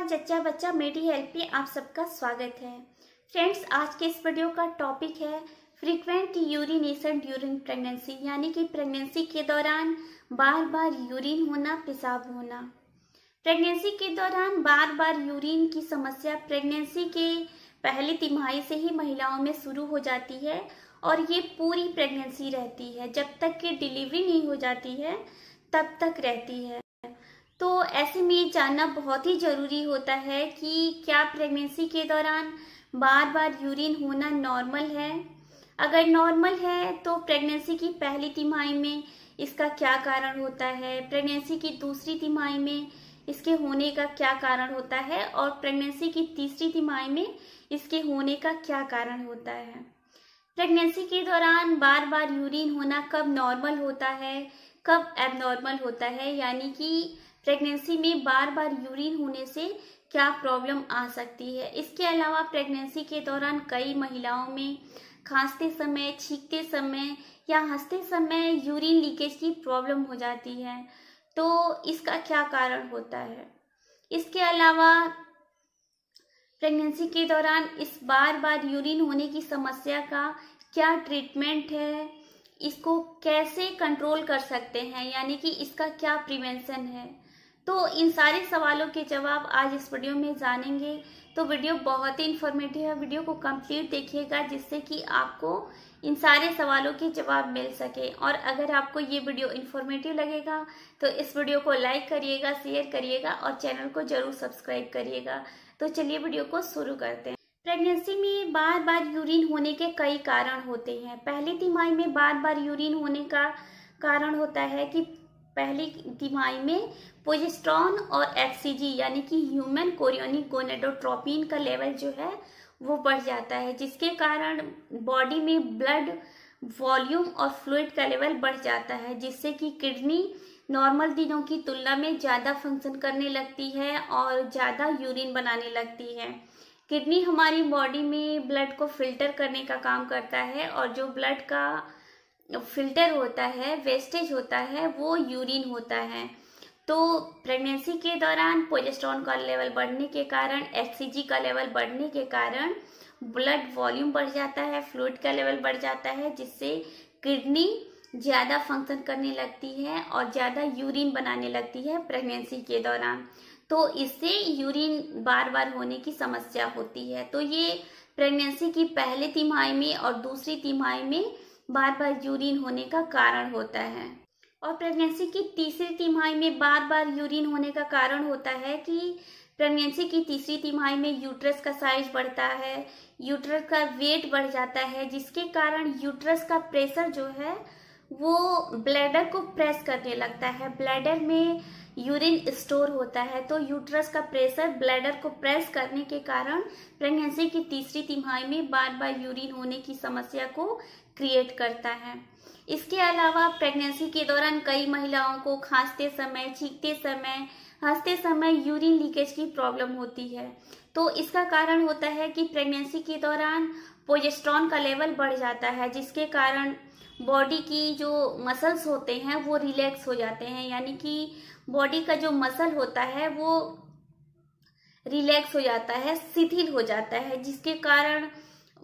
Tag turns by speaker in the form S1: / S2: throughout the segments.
S1: नमस्कार जच्चा बच्चा मेडी हेल्प में आप सबका स्वागत है फ्रेंड्स आज के इस वीडियो का टॉपिक है फ्रीक्वेंट यूरिनेशन ड्यूरिंग प्रेगनेंसी यानी कि प्रेगनेंसी के दौरान बार बार यूरिन होना पेशाब होना प्रेगनेंसी के दौरान बार बार यूरिन की समस्या प्रेगनेंसी के पहली तिमाही से ही महिलाओं में शुरू हो जाती है और ये पूरी प्रेगनेंसी रहती है जब तक कि डिलीवरी नहीं हो जाती है तब तक रहती है तो ऐसे में जानना बहुत ही ज़रूरी होता है कि क्या प्रेगनेंसी के दौरान बार बार यूरिन होना नॉर्मल है अगर नॉर्मल है तो प्रेगनेंसी की पहली तिमाही में इसका क्या कारण होता है प्रेगनेंसी की दूसरी तिमाही में इसके होने का क्या कारण होता है और प्रेगनेंसी की तीसरी तिमाही में इसके होने का क्या कारण होता है प्रेगनेंसी के दौरान बार बार यूरिन होना कब नॉर्मल होता है कब एबनॉर्मल होता है यानी कि प्रेगनेंसी में बार बार यूरिन होने से क्या प्रॉब्लम आ सकती है इसके अलावा प्रेगनेंसी के दौरान कई महिलाओं में खांसते समय छींकते समय या हंसते समय यूरिन लीकेज की प्रॉब्लम हो जाती है तो इसका क्या कारण होता है इसके अलावा प्रेगनेंसी के दौरान इस बार बार यूरिन होने की समस्या का क्या ट्रीटमेंट है इसको कैसे कंट्रोल कर सकते हैं यानी कि इसका क्या प्रिवेंशन है तो इन सारे सवालों के जवाब आज इस वीडियो में जानेंगे तो वीडियो बहुत ही इन्फॉर्मेटिव है वीडियो को कंप्लीट देखिएगा जिससे कि आपको इन सारे सवालों के जवाब मिल सके और अगर आपको ये वीडियो इन्फॉर्मेटिव लगेगा तो इस वीडियो को लाइक करिएगा शेयर करिएगा और चैनल को जरूर सब्सक्राइब करिएगा तो चलिए वीडियो को शुरू करते हैं प्रेगनेंसी में बार बार यूरिन होने के कई कारण होते हैं पहली तिमाही में बार बार यूरिन होने का कारण होता है कि पहली तिमाही में पोजिस्ट्रॉन और एक्सीजी यानी कि ह्यूमन कोरियोनिक गोनेडोट्रोपिन का लेवल जो है वो बढ़ जाता है जिसके कारण बॉडी में ब्लड वॉल्यूम और फ्लूड का लेवल बढ़ जाता है जिससे कि किडनी नॉर्मल दिनों की तुलना में ज़्यादा फंक्शन करने लगती है और ज़्यादा यूरिन बनाने लगती है किडनी हमारी बॉडी में ब्लड को फिल्टर करने का काम करता है और जो ब्लड का फिल्टर होता है वेस्टेज होता है वो यूरिन होता है तो प्रेगनेंसी के दौरान पोजेस्ट्रॉन का लेवल बढ़ने के कारण एस का लेवल बढ़ने के कारण ब्लड वॉल्यूम बढ़ जाता है फ्लूड का लेवल बढ़ जाता है जिससे किडनी ज़्यादा फंक्शन करने लगती है और ज़्यादा यूरिन बनाने लगती है प्रेगनेंसी के दौरान तो इससे यूरिन बार बार होने की समस्या होती है तो ये प्रेगनेंसी की पहले तिमाही में और दूसरी तिमाही में बार बार यूरिन होने का कारण होता है और प्रेगनेंसी की तीसरी तिमाही में बार बार यूरिन होने का कारण होता है कि प्रेगनेंसी की तीसरी तिमाही में यूट्रस का साइज बढ़ता है यूट्रस का वेट बढ़ जाता है जिसके कारण यूट्रस का प्रेशर जो है वो ब्लैडर को प्रेस करने लगता है ब्लैडर में यूरिन स्टोर होता है तो यूट्रस का प्रेशर ब्लैडर को प्रेस करने के कारण प्रेगनेंसी की तीसरी तिमाही में बार बार यूरिन होने की समस्या को क्रिएट करता है इसके अलावा प्रेगनेंसी के दौरान कई महिलाओं को खांसते समय छींकते समय हंसते समय यूरिन लीकेज की प्रॉब्लम होती है तो इसका कारण होता है कि प्रेगनेंसी के दौरान पोजेस्ट्रॉन का लेवल बढ़ जाता है जिसके कारण बॉडी की जो मसल्स होते हैं वो रिलैक्स हो जाते हैं यानी कि बॉडी का जो मसल होता है वो रिलैक्स हो जाता है शिथिल हो जाता है जिसके कारण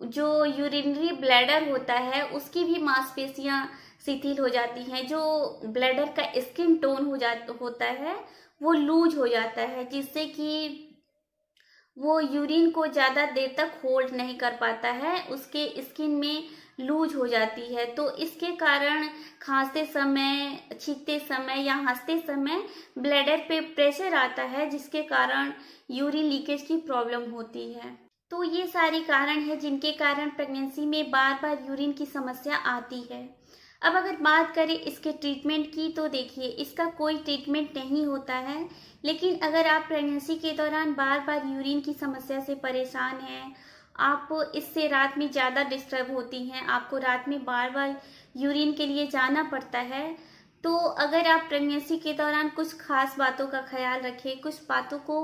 S1: जो यूरिनरी ब्लैडर होता है उसकी भी मांसपेशियां शिथिल हो जाती हैं जो ब्लैडर का स्किन टोन हो जा होता है वो लूज हो जाता है जिससे कि वो यूरिन को ज़्यादा देर तक होल्ड नहीं कर पाता है उसके स्किन में लूज हो जाती है तो इसके कारण खांसते समय छींकते समय या हंसते समय ब्लैडर पे प्रेशर आता है जिसके कारण यूरिन लीकेज की प्रॉब्लम होती है तो ये सारे कारण हैं जिनके कारण प्रेगनेंसी में बार बार यूरिन की समस्या आती है अब अगर बात करें इसके ट्रीटमेंट की तो देखिए इसका कोई ट्रीटमेंट नहीं होता है लेकिन अगर आप प्रेगनेंसी के दौरान बार बार यूरिन की समस्या से परेशान हैं आप इससे रात में ज़्यादा डिस्टर्ब होती हैं आपको रात में बार बार यूरिन के लिए जाना पड़ता है तो अगर आप प्रेगनेंसी के दौरान कुछ खास बातों का ख्याल रखें कुछ बातों को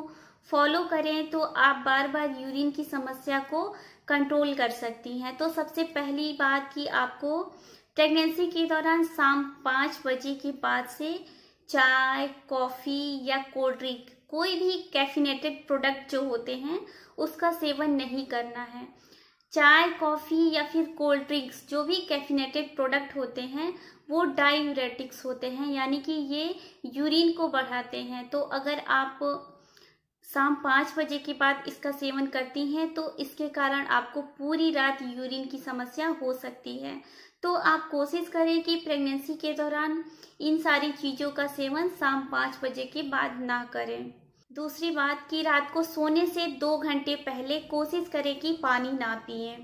S1: फॉलो करें तो आप बार बार यूरिन की समस्या को कंट्रोल कर सकती हैं तो सबसे पहली बात कि आपको प्रेगनेंसी के दौरान शाम पाँच बजे के बाद से चाय कॉफ़ी या कोल्ड ड्रिंक कोई भी कैफिनेटेड प्रोडक्ट जो होते हैं उसका सेवन नहीं करना है चाय कॉफ़ी या फिर कोल्ड ड्रिंक्स जो भी कैफिनेटेड प्रोडक्ट होते हैं वो डायूरेटिक्स होते हैं यानी कि ये यूरिन को बढ़ाते हैं तो अगर आप शाम पाँच बजे के बाद इसका सेवन करती हैं तो इसके कारण आपको पूरी रात यूरिन की समस्या हो सकती है तो आप कोशिश करें कि प्रेगनेंसी के दौरान इन सारी चीज़ों का सेवन शाम पाँच बजे के बाद ना करें दूसरी बात कि रात को सोने से दो घंटे पहले कोशिश करें कि पानी ना पिए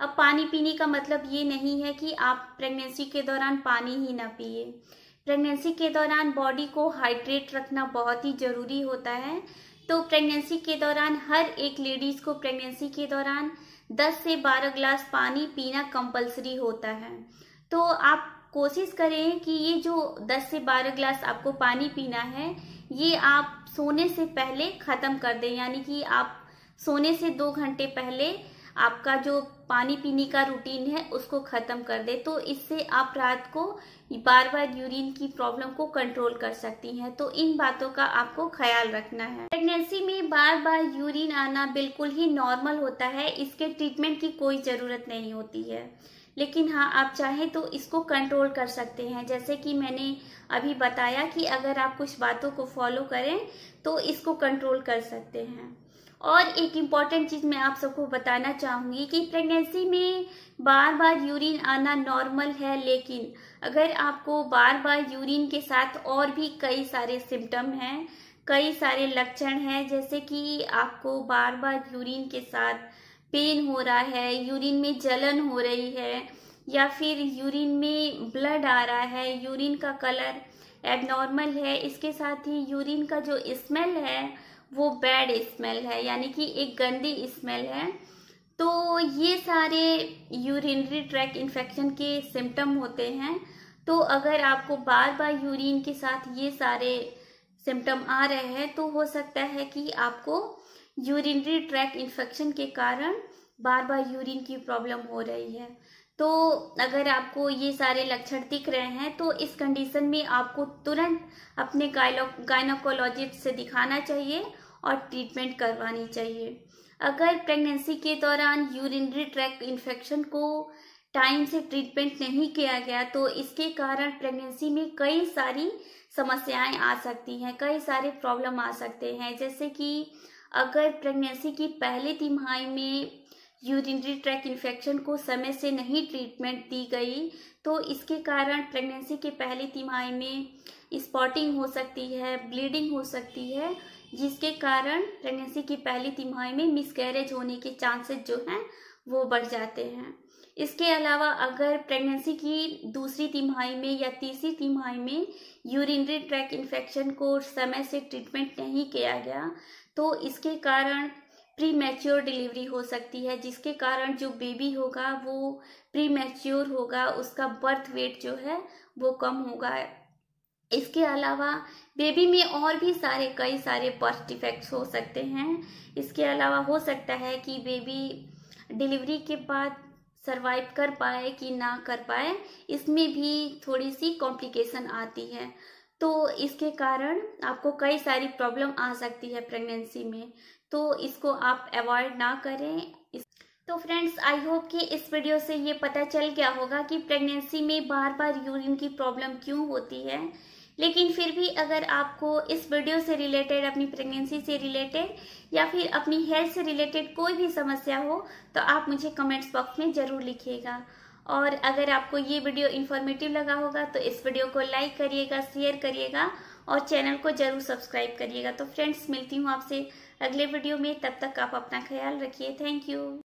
S1: अब पानी पीने का मतलब ये नहीं है कि आप प्रेगनेंसी के दौरान पानी ही ना पिए प्रेगनेंसी के दौरान बॉडी को हाइड्रेट रखना बहुत ही ज़रूरी होता है तो प्रेगनेंसी के दौरान हर एक लेडीज को प्रेगनेंसी के दौरान 10 से 12 ग्लास पानी पीना कंपलसरी होता है तो आप कोशिश करें कि ये जो 10 से 12 ग्लास आपको पानी पीना है ये आप सोने से पहले ख़त्म कर दें यानी कि आप सोने से दो घंटे पहले आपका जो पानी पीने का रूटीन है उसको ख़त्म कर दे तो इससे आप रात को बार बार यूरिन की प्रॉब्लम को कंट्रोल कर सकती हैं तो इन बातों का आपको ख्याल रखना है प्रेगनेंसी में बार बार यूरिन आना बिल्कुल ही नॉर्मल होता है इसके ट्रीटमेंट की कोई ज़रूरत नहीं होती है लेकिन हाँ आप चाहें तो इसको कंट्रोल कर सकते हैं जैसे कि मैंने अभी बताया कि अगर आप कुछ बातों को फॉलो करें तो इसको कंट्रोल कर सकते हैं और एक इम्पॉर्टेंट चीज़ मैं आप सबको बताना चाहूँगी कि प्रेगनेंसी में बार बार यूरिन आना नॉर्मल है लेकिन अगर आपको बार बार यूरिन के साथ और भी कई सारे सिम्टम हैं कई सारे लक्षण हैं जैसे कि आपको बार बार यूरिन के साथ पेन हो रहा है यूरिन में जलन हो रही है या फिर यूरिन में ब्लड आ रहा है यूरिन का कलर एबनॉर्मल है इसके साथ ही यूरिन का जो स्मेल है वो बैड स्मेल है यानी कि एक गंदी स्मेल है तो ये सारे यूरिनरी ट्रैक इन्फेक्शन के सिम्टम होते हैं तो अगर आपको बार बार यूरिन के साथ ये सारे सिम्टम आ रहे हैं तो हो सकता है कि आपको यूरिनरी ट्रैक इन्फेक्शन के कारण बार बार यूरिन की प्रॉब्लम हो रही है तो अगर आपको ये सारे लक्षण दिख रहे हैं तो इस कंडीशन में आपको तुरंत अपने गायनोकोलॉजिस्ट से दिखाना चाहिए और ट्रीटमेंट करवानी चाहिए अगर प्रेगनेंसी के दौरान यूरिनरी ट्रैक इन्फेक्शन को टाइम से ट्रीटमेंट नहीं किया गया तो इसके कारण प्रेगनेंसी में कई सारी समस्याएं आ सकती हैं कई सारे प्रॉब्लम आ सकते हैं जैसे कि अगर प्रेगनेंसी की पहली तिमाही में यूरिनरी ट्रैक इन्फेक्शन को समय से नहीं ट्रीटमेंट दी गई तो इसके कारण प्रेगनेंसी के पहली तिमाही में स्पॉटिंग हो सकती है ब्लीडिंग हो सकती है जिसके कारण प्रेगनेंसी की पहली तिमाही में मिसकैरेज होने के चांसेस जो हैं वो बढ़ जाते हैं इसके अलावा अगर प्रेगनेंसी की दूसरी तिमाही में या तीसरी तिमाही में यूरिनरी ट्रैक इन्फेक्शन को समय से ट्रीटमेंट नहीं किया गया तो इसके कारण प्री मैच्योर डिलीवरी हो सकती है जिसके कारण जो बेबी होगा वो प्री मैच्योर होगा उसका बर्थ वेट जो है वो कम होगा इसके अलावा बेबी में और भी सारे कई सारे बर्थ डिफेक्ट्स हो सकते हैं इसके अलावा हो सकता है कि बेबी डिलीवरी के बाद सरवाइव कर पाए कि ना कर पाए इसमें भी थोड़ी सी कॉम्प्लिकेशन आती है तो इसके कारण आपको कई सारी प्रॉब्लम आ सकती है प्रेगनेंसी में तो इसको आप अवॉइड ना करें तो फ्रेंड्स आई होप कि इस वीडियो से ये पता चल गया होगा कि प्रेगनेंसी में बार बार यूरिन की प्रॉब्लम क्यों होती है लेकिन फिर भी अगर आपको इस वीडियो से रिलेटेड अपनी प्रेगनेंसी से रिलेटेड या फिर अपनी हेल्थ से रिलेटेड कोई भी समस्या हो तो आप मुझे कमेंट्स बॉक्स में ज़रूर लिखिएगा और अगर आपको ये वीडियो इन्फॉर्मेटिव लगा होगा तो इस वीडियो को लाइक करिएगा शेयर करिएगा और चैनल को जरूर सब्सक्राइब करिएगा तो फ्रेंड्स मिलती हूँ आपसे अगले वीडियो में तब तक आप अपना ख्याल रखिए थैंक यू